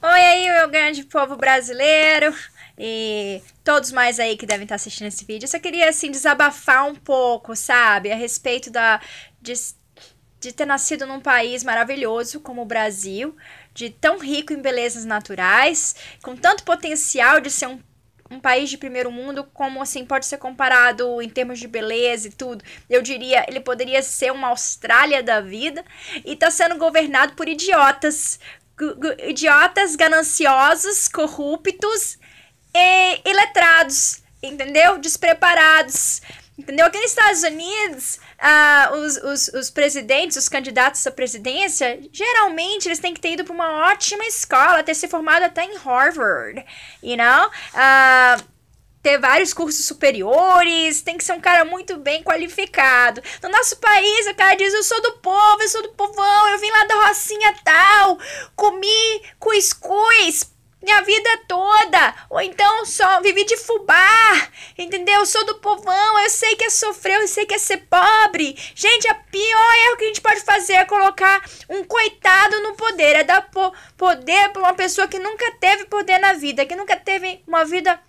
Oi aí, meu grande povo brasileiro e todos mais aí que devem estar assistindo esse vídeo. Eu só queria, assim, desabafar um pouco, sabe? A respeito da, de, de ter nascido num país maravilhoso como o Brasil, de tão rico em belezas naturais, com tanto potencial de ser um um país de primeiro mundo, como assim pode ser comparado em termos de beleza e tudo? Eu diria, ele poderia ser uma Austrália da vida e tá sendo governado por idiotas idiotas, gananciosos, corruptos e iletrados, entendeu? Despreparados. Entendeu? Aqui nos Estados Unidos, ah, os, os, os, presidentes, os candidatos à presidência, geralmente eles têm que ter ido para uma ótima escola, ter se formado até em Harvard, you know? Ah, ter vários cursos superiores, tem que ser um cara muito bem qualificado. No nosso país, o cara diz: Eu sou do povo, eu sou do povão, eu vim lá da Rocinha tal, comi cuscuz minha vida toda, ou então só vivi de fubá, entendeu? Eu sou do povão, eu sei que é sofrer, eu sei que é ser pobre. Gente, a pior erro que a gente pode fazer é colocar um coitado no poder, é dar po poder para uma pessoa que nunca teve poder na vida, que nunca teve uma vida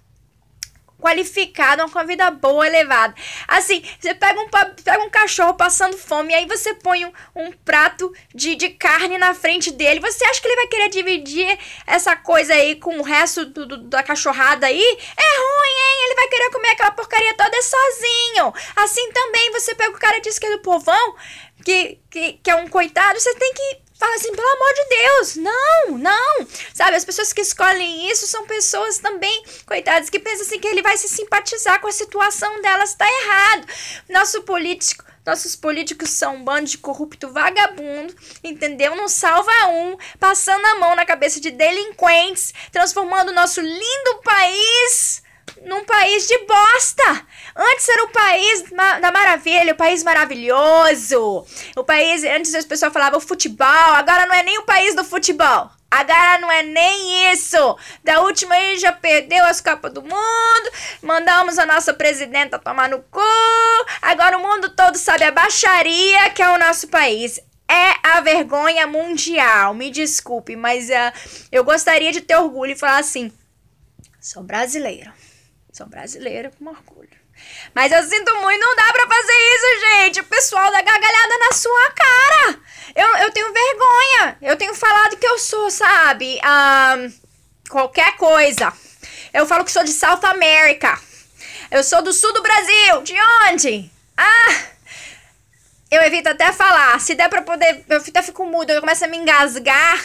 qualificado, com a vida boa, elevada. Assim, você pega um, pega um cachorro passando fome, e aí você põe um, um, prato de, de carne na frente dele. Você acha que ele vai querer dividir essa coisa aí com o resto do, do, da cachorrada aí? É ruim, hein? Ele vai querer comer aquela porcaria toda sozinho. Assim também, você pega o cara de esquerda do povão, que, que, que é um coitado, você tem que fala assim, pelo amor de Deus, não, não. Sabe, as pessoas que escolhem isso são pessoas também, coitadas, que pensam assim que ele vai se simpatizar com a situação delas, tá errado. Nosso político nossos políticos são um bando de corrupto vagabundo, entendeu? Não salva um, passando a mão na cabeça de delinquentes, transformando o nosso lindo país num país de bosta. Antes era o país da maravilha, o país maravilhoso. O país, antes as pessoas falavam futebol, agora não é nem o país do futebol. Agora não é nem isso. Da última aí já perdeu as Copas do Mundo. Mandamos a nossa presidenta tomar no cu. Agora o mundo todo sabe a baixaria que é o nosso país. É a vergonha mundial. Me desculpe, mas uh, eu gostaria de ter orgulho e falar assim: sou brasileiro. Sou brasileira com orgulho. Mas eu sinto muito, não dá pra fazer isso, gente. O pessoal dá gargalhada na sua cara. Eu, eu tenho vergonha. Eu tenho falado que eu sou, sabe? Ah, qualquer coisa. Eu falo que sou de South America. Eu sou do sul do Brasil. De onde? Ah! Eu evito até falar. Se der pra poder. Eu até fico muda, eu começo a me engasgar.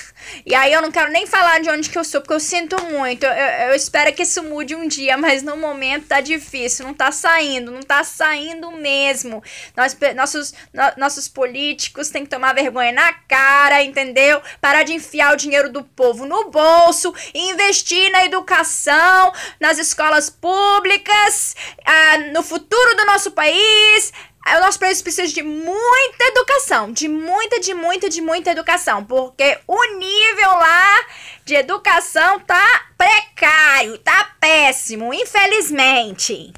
E aí eu não quero nem falar de onde que eu sou, porque eu sinto muito. Eu, eu espero que isso mude um dia, mas no momento tá difícil. Não tá saindo, não tá saindo mesmo. Nós, nossos, no, nossos políticos têm que tomar vergonha na cara, entendeu? Parar de enfiar o dinheiro do povo no bolso, investir na educação, nas escolas públicas, ah, no futuro do nosso país. O nosso país precisa de muita educação, de muita, de muita, de muita educação, porque o nível lá de educação tá precário, tá péssimo, infelizmente.